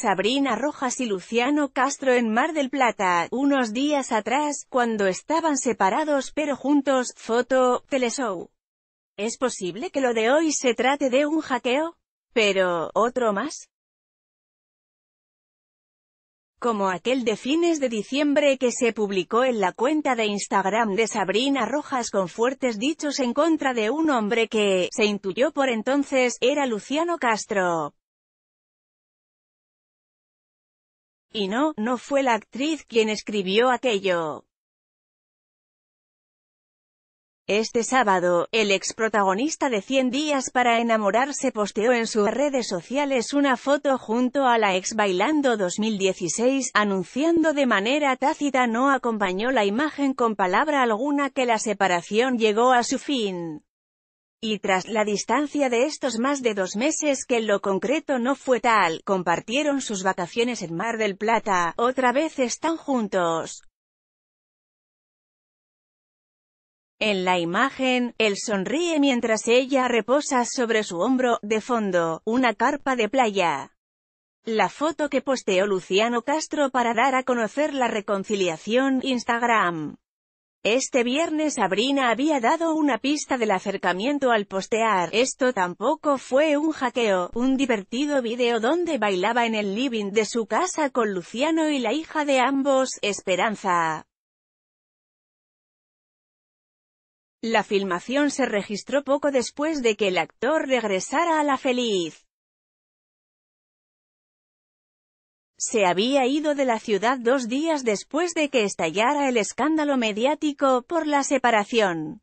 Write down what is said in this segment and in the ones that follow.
Sabrina Rojas y Luciano Castro en Mar del Plata, unos días atrás, cuando estaban separados pero juntos, foto, teleshow. ¿Es posible que lo de hoy se trate de un hackeo? Pero, ¿otro más? como aquel de fines de diciembre que se publicó en la cuenta de Instagram de Sabrina Rojas con fuertes dichos en contra de un hombre que, se intuyó por entonces, era Luciano Castro. Y no, no fue la actriz quien escribió aquello. Este sábado, el ex protagonista de 100 días para enamorarse posteó en sus redes sociales una foto junto a la ex bailando 2016, anunciando de manera tácita no acompañó la imagen con palabra alguna que la separación llegó a su fin. Y tras la distancia de estos más de dos meses que en lo concreto no fue tal, compartieron sus vacaciones en Mar del Plata, otra vez están juntos. En la imagen, él sonríe mientras ella reposa sobre su hombro, de fondo, una carpa de playa. La foto que posteó Luciano Castro para dar a conocer la reconciliación Instagram. Este viernes Sabrina había dado una pista del acercamiento al postear, esto tampoco fue un hackeo, un divertido video donde bailaba en el living de su casa con Luciano y la hija de ambos, Esperanza. La filmación se registró poco después de que el actor regresara a La Feliz. Se había ido de la ciudad dos días después de que estallara el escándalo mediático por la separación.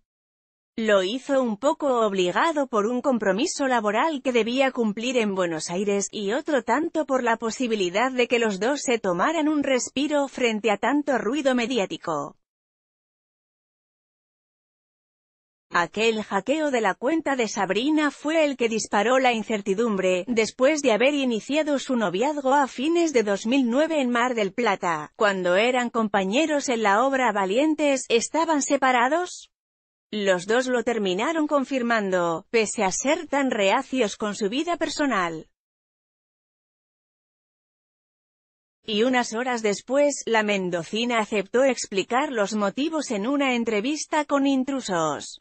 Lo hizo un poco obligado por un compromiso laboral que debía cumplir en Buenos Aires, y otro tanto por la posibilidad de que los dos se tomaran un respiro frente a tanto ruido mediático. Aquel hackeo de la cuenta de Sabrina fue el que disparó la incertidumbre, después de haber iniciado su noviazgo a fines de 2009 en Mar del Plata, cuando eran compañeros en la obra Valientes, ¿estaban separados? Los dos lo terminaron confirmando, pese a ser tan reacios con su vida personal. Y unas horas después, la mendocina aceptó explicar los motivos en una entrevista con Intrusos.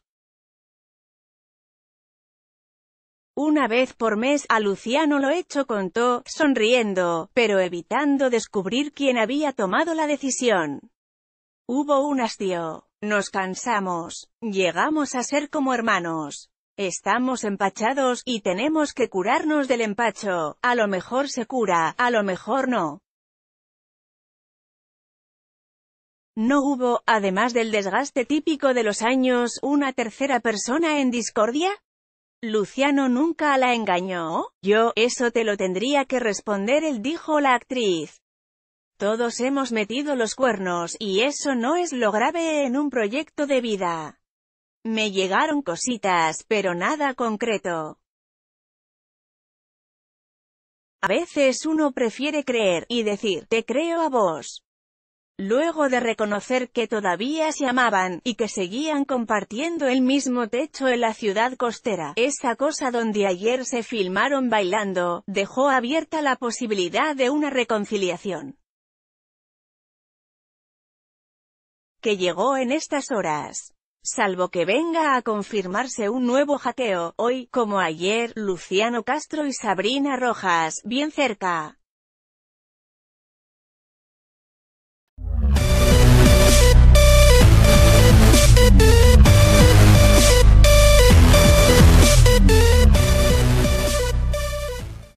Una vez por mes a Luciano lo hecho contó, sonriendo, pero evitando descubrir quién había tomado la decisión. Hubo un hastío. Nos cansamos. Llegamos a ser como hermanos. Estamos empachados, y tenemos que curarnos del empacho. A lo mejor se cura, a lo mejor no. No hubo, además del desgaste típico de los años, una tercera persona en discordia? Luciano nunca la engañó. Yo, eso te lo tendría que responder él dijo la actriz. Todos hemos metido los cuernos, y eso no es lo grave en un proyecto de vida. Me llegaron cositas, pero nada concreto. A veces uno prefiere creer, y decir, te creo a vos. Luego de reconocer que todavía se amaban, y que seguían compartiendo el mismo techo en la ciudad costera, esa cosa donde ayer se filmaron bailando, dejó abierta la posibilidad de una reconciliación. Que llegó en estas horas. Salvo que venga a confirmarse un nuevo hackeo, hoy, como ayer, Luciano Castro y Sabrina Rojas, bien cerca.